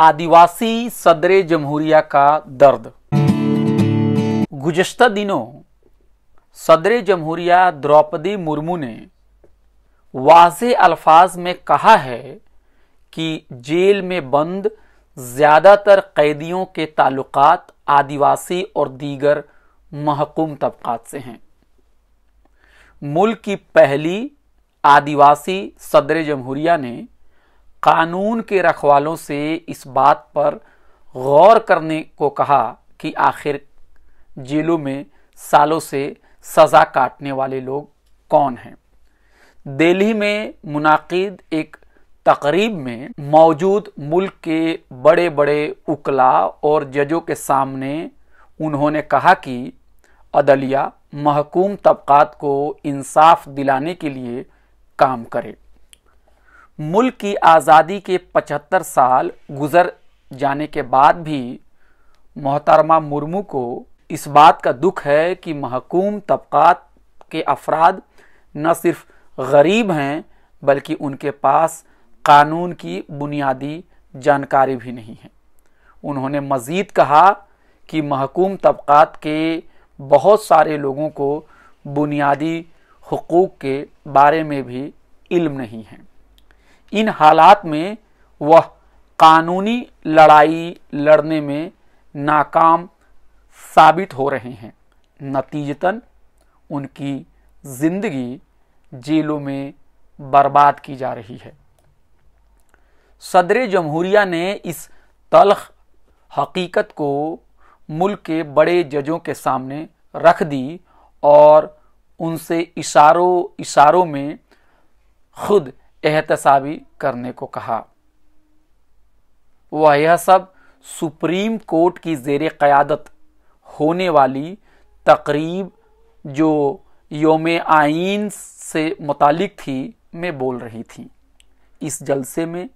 आदिवासी सदर जमहूरिया का दर्द गुजशत दिनों सदर जमहूरिया द्रौपदी मुर्मू ने वाज अल्फाज में कहा है कि जेल में बंद ज़्यादातर कैदियों के ताल्लुकात आदिवासी और दीगर महकूम तबकात से हैं मुल्क की पहली आदिवासी सदर जमहूरिया ने कानून के रखवालों से इस बात पर गौर करने को कहा कि आखिर जेलों में सालों से सज़ा काटने वाले लोग कौन हैं दिल्ली में मुनाकिद एक तकरीब में मौजूद मुल्क के बड़े बड़े उकला और जजों के सामने उन्होंने कहा कि अदलिया महकूम तबकात को इंसाफ दिलाने के लिए काम करे मुल्क की आज़ादी के 75 साल गुजर जाने के बाद भी मोहतरमा मुर्मू को इस बात का दुख है कि महकूम तबक़ात के अफराद न सिर्फ गरीब हैं बल्कि उनके पास कानून की बुनियादी जानकारी भी नहीं है उन्होंने मज़ीद कहा कि महकूम तबक़ात के बहुत सारे लोगों को बुनियादी हकूक़ के बारे में भी इल्म नहीं है इन हालात में वह कानूनी लड़ाई लड़ने में नाकाम साबित हो रहे हैं नतीजतन उनकी जिंदगी जेलों में बर्बाद की जा रही है सदर जमहूरिया ने इस तलख हकीकत को मुल्क के बड़े जजों के सामने रख दी और उनसे इशारों इशारों में खुद एहतसाबी करने को कहा वह यह सब सुप्रीम कोर्ट की जेर क़्यादत होने वाली तकरीब जो योम आइन से मुतालिक थी में बोल रही थी इस जलसे में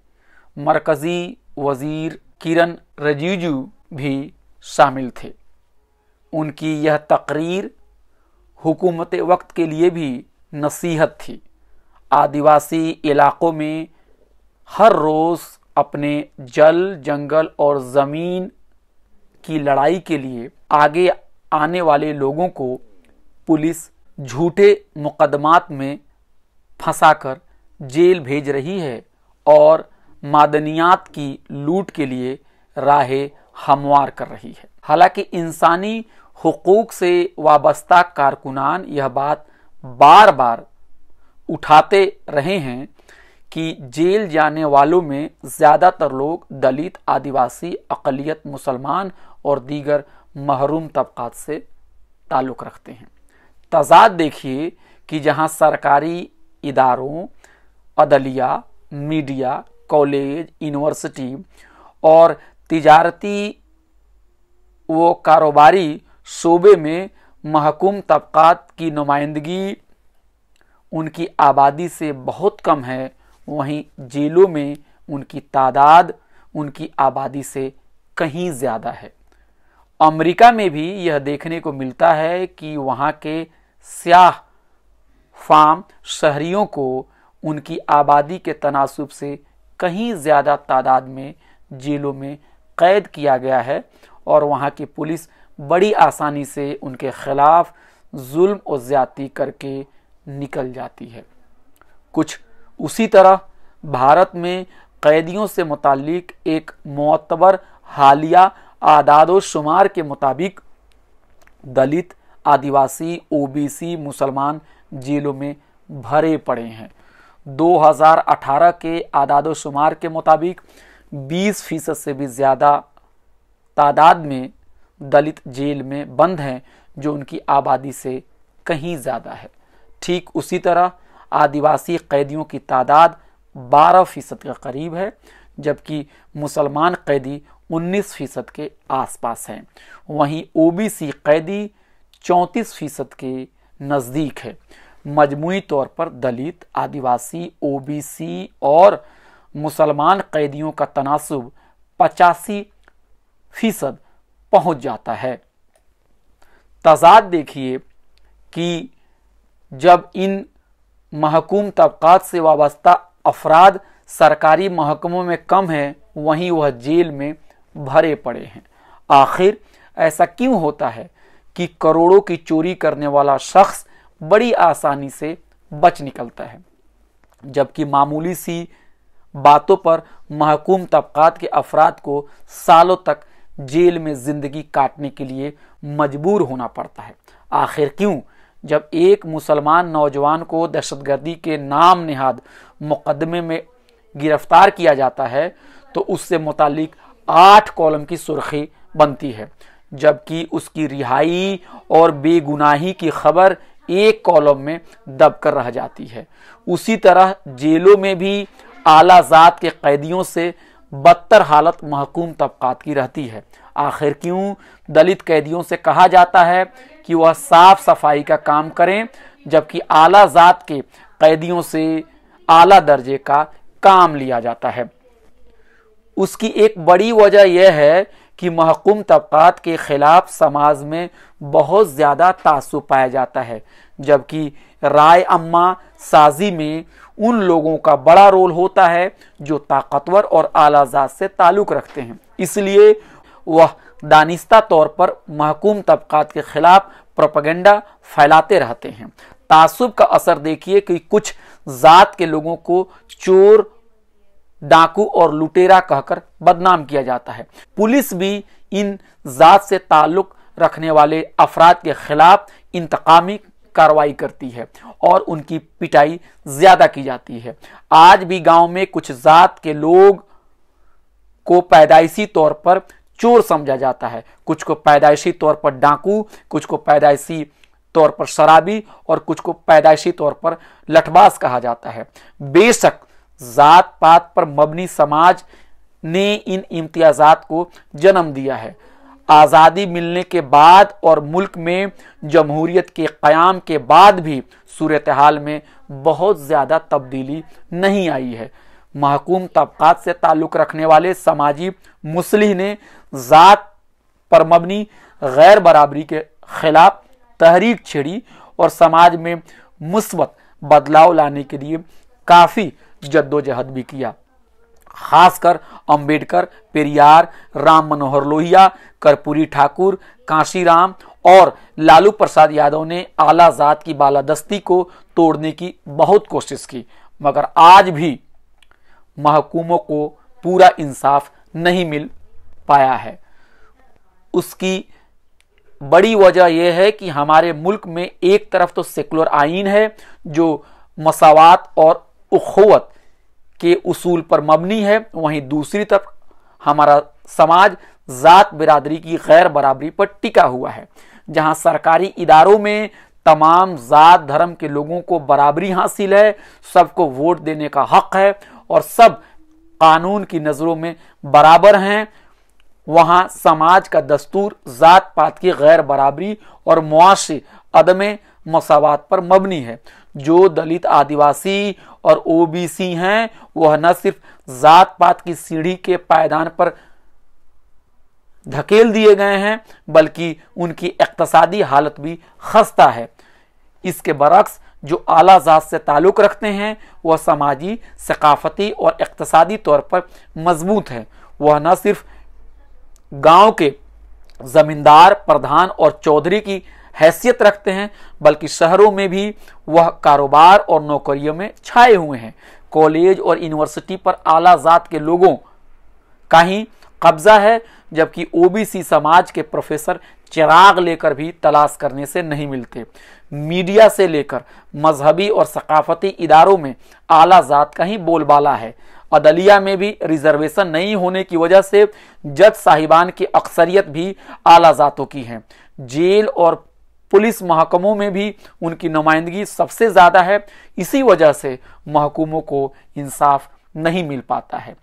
मरकज़ी वज़ीर किरण रजीजू भी शामिल थे उनकी यह तकरीर हुकूमत वक्त के लिए भी नसीहत थी आदिवासी इलाकों में हर रोज़ अपने जल जंगल और ज़मीन की लड़ाई के लिए आगे आने वाले लोगों को पुलिस झूठे मुकदमात में फंसाकर जेल भेज रही है और मादनियात की लूट के लिए राहें हमवार कर रही है हालांकि इंसानी हकूक से वाबस्ता कारकुनान यह बात बार बार उठाते रहे हैं कि जेल जाने वालों में ज़्यादातर लोग दलित आदिवासी अकलियत मुसलमान और दीगर महरूम तबक़ात से ताल्लुक़ रखते हैं तजाद देखिए कि जहां सरकारी इदारों अदलिया मीडिया कॉलेज यूनिवर्सिटी और तिजारती व कारोबारी शोबे में महकूम तबक़ात की नुमाइंदगी उनकी आबादी से बहुत कम है वहीं जेलों में उनकी तादाद उनकी आबादी से कहीं ज़्यादा है अमेरिका में भी यह देखने को मिलता है कि वहाँ के स्याह फार्म शहरियों को उनकी आबादी के तनासब से कहीं ज़्यादा तादाद में जेलों में कैद किया गया है और वहाँ की पुलिस बड़ी आसानी से उनके ख़िलाफ़ जुल्म और ज़्यादती करके निकल जाती है कुछ उसी तरह भारत में कैदियों से मुतलिक एक मतबर हालिया आदाद शुमार के मुताबिक दलित आदिवासी ओबीसी मुसलमान जेलों में भरे पड़े हैं 2018 के आदाद शुमार के मुताबिक 20 फीसद से भी ज़्यादा तादाद में दलित जेल में बंद हैं जो उनकी आबादी से कहीं ज़्यादा है ठीक उसी तरह आदिवासी कैदियों की तादाद 12 फीसद के करीब है जबकि मुसलमान कैदी 19 फीसद के आसपास हैं वहीं ओबीसी कैदी 34 फीसद के नज़दीक है मजमू तौर पर दलित आदिवासी ओबीसी और मुसलमान कैदियों का तनासब पचासी फीसद पहुँच जाता है तजाद देखिए कि जब इन महकूम तबक़ात से वाबस्ता अफराद सरकारी महकमों में कम हैं वहीं वह जेल में भरे पड़े हैं आखिर ऐसा क्यों होता है कि करोड़ों की चोरी करने वाला शख्स बड़ी आसानी से बच निकलता है जबकि मामूली सी बातों पर महकूम तबक़ात के अफराद को सालों तक जेल में ज़िंदगी काटने के लिए मजबूर होना पड़ता है आखिर क्यों जब एक मुसलमान नौजवान को दहशतगर्दी के नाम निहाद मुकदमे में गिरफ्तार किया जाता है तो उससे मुतलिक आठ कॉलम की सुर्खी बनती है जबकि उसकी रिहाई और बेगुनाही की खबर एक कॉलम में दबकर रह जाती है उसी तरह जेलों में भी आला जात के कैदियों से बदतर हालत महकूम तबकात की रहती है आखिर क्यों दलित कैदियों से कहा जाता है कि वह साफ सफाई का काम करें जबकि आला जात के कैदियों से आला दर्जे का काम लिया जाता है उसकी एक बड़ी वजह यह है कि महकूम तबक़ात के ख़िलाफ़ समाज में बहुत ज़्यादा तासु पाया जाता है जबकि राय अम्मा साजी में उन लोगों का बड़ा रोल होता है जो ताकतवर और आला जात से ताल्लुक़ रखते हैं इसलिए वह दानिस्ता तौर पर महकूम तबकात के खिलाफ प्रोपगेंडा फैलाते रहते हैं तासुब का असर देखिए कि कुछ ज़ात के लोगों को चोर डाकू और लुटेरा कहकर बदनाम किया जाता है पुलिस भी इन ज़ात से ताल्लुक़ रखने वाले अफराद के खिलाफ इंतकामी कार्रवाई करती है और उनकी पिटाई ज़्यादा की जाती है आज भी गांव में कुछ ज़ात के लोग को पैदाइशी तौर पर चोर समझा जाता है कुछ को पैदाइशी तौर पर डाकू कुछ को पैदाइशी तौर पर शराबी और कुछ को पैदाइशी तौर पर लठबास कहा जाता है बेशक जात पात पर मबनी समाज ने इन इम्तियाजात को जन्म दिया है आज़ादी मिलने के बाद और मुल्क में जमहूरियत के क्याम के बाद भी सूरत हाल में बहुत ज़्यादा तब्दीली नहीं आई है महकूम तबक़ात से ताल्लुक़ रखने वाले समाजी मुसलिह ने ज़ात पर मबनी गैर बराबरी के खिलाफ तहरीक छेड़ी और समाज में मुस्बत बदलाव लाने के लिए काफ़ी जद्दोजहद भी किया खासकर अंबेडकर पेरियार राम मनोहर लोहिया कर्पूरी ठाकुर काशीराम और लालू प्रसाद यादव ने आला जात की बालादस्ती को तोड़ने की बहुत कोशिश की मगर आज भी महकूमों को पूरा इंसाफ नहीं मिल पाया है उसकी बड़ी वजह यह है कि हमारे मुल्क में एक तरफ तो सेकुलर आइन है जो मसावत और उखवत के उसूल पर मबनी है वहीं दूसरी तरफ हमारा समाज ज़ात बिरादरी की गैर बराबरी पर टिका हुआ है जहां सरकारी इदारों में तमाम ज़ात धर्म के लोगों को बराबरी हासिल है सबको वोट देने का हक है और सब कानून की नज़रों में बराबर हैं वहां समाज का दस्तूर ज़ात पात की गैर बराबरी और मुआशी अदम मसावत पर मबनी है जो दलित आदिवासी और ओबीसी हैं वह न सिर्फ ज़ात पात की सीढ़ी के पायदान पर धकेल दिए गए हैं बल्कि उनकी इकतसादी हालत भी खस्ता है इसके बरक्स जो आला जात से ताल्लुक़ रखते हैं वह समाजी सकाफ़ती और इकतसादी तौर पर मजबूत हैं वह न सिर्फ गांव के ज़मींदार प्रधान और चौधरी की हैसियत रखते हैं बल्कि शहरों में भी वह कारोबार और नौकरियों में छाए हुए हैं कॉलेज और यूनिवर्सिटी पर आला जात के लोगों का ही कब्जा है जबकि ओबीसी समाज के प्रोफेसर चिराग लेकर भी तलाश करने से नहीं मिलते मीडिया से लेकर मजहबी और सकाफती इदारों में आला जात का ही बोलबाला है अदलिया में भी रिजर्वेशन नहीं होने की वजह से जज साहिबान की अक्सरियत भी आला जातों की है जेल और पुलिस महकमों में भी उनकी नुमाइंदगी सबसे ज़्यादा है इसी वजह से महकूमों को इंसाफ नहीं मिल पाता है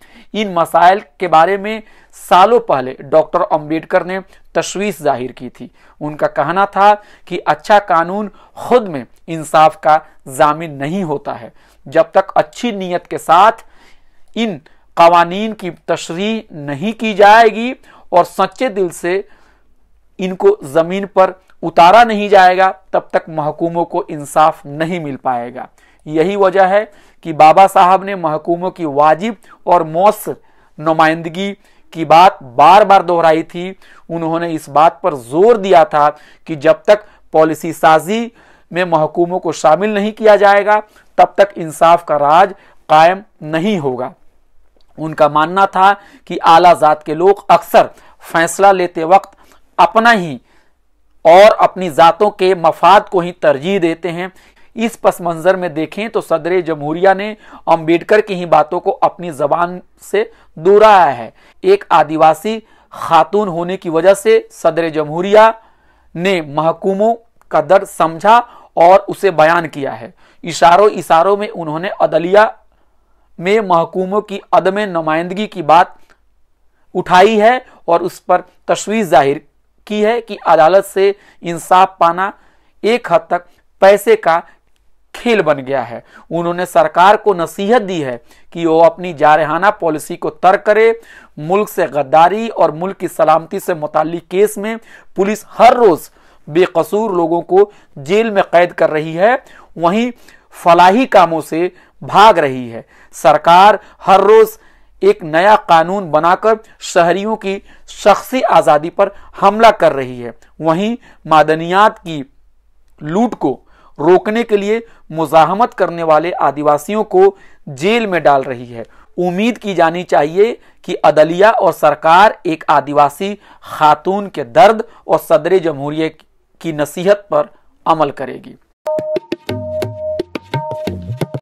इन मसाइल के बारे में सालों पहले डॉक्टर अम्बेडकर ने तशवीश जाहिर की थी उनका कहना था कि अच्छा कानून खुद में इंसाफ का जामिन नहीं होता है जब तक अच्छी नीयत के साथ इन कवानीन की तशरी नहीं की जाएगी और सच्चे दिल से इनको ज़मीन पर उतारा नहीं जाएगा तब तक महकूमों को इंसाफ नहीं मिल पाएगा यही वजह है कि बाबा साहब ने महकूमों की वाजिब और मौस नुमाइंदगी की बात बार बार दोहराई थी उन्होंने इस बात पर जोर दिया था कि जब तक पॉलिसी साजी में महकूमों को शामिल नहीं किया जाएगा तब तक इंसाफ का राज कायम नहीं होगा उनका मानना था कि आला जात के लोग अक्सर फैसला लेते वक्त अपना ही और अपनी ज़ातों के मफाद को ही तरजीह देते हैं इस पस मंज़र में देखें तो सदर जमहूरिया ने अम्बेडकर की ही बातों को अपनी जबान से दोहराया है एक आदिवासी खातून होने की वजह से सदर जमहूरिया ने महकूमों का दर्द समझा और उसे बयान किया है इशारों इशारों में उन्होंने अदलिया में महकूमों की अदम नुमाइंदगी की बात उठाई है और उस पर तशवीश जाहिर की है कि अदालत से इंसाफ पाना एक हद तक पैसे का खेल बन गया है उन्होंने सरकार को नसीहत दी है कि वो अपनी जारहाना पॉलिसी को तर्क करे मुल्क से गद्दारी और मुल्क की सलामती से मुतल केस में पुलिस हर रोज बेकसूर लोगों को जेल में कैद कर रही है वहीं फलाही कामों से भाग रही है सरकार हर रोज एक नया कानून बनाकर शहरियों की शख्सी आज़ादी पर हमला कर रही है वहीं मादनियात की लूट को रोकने के लिए मुजाहमत करने वाले आदिवासियों को जेल में डाल रही है उम्मीद की जानी चाहिए कि अदलिया और सरकार एक आदिवासी खातून के दर्द और सदर जमहूरिया की नसीहत पर अमल करेगी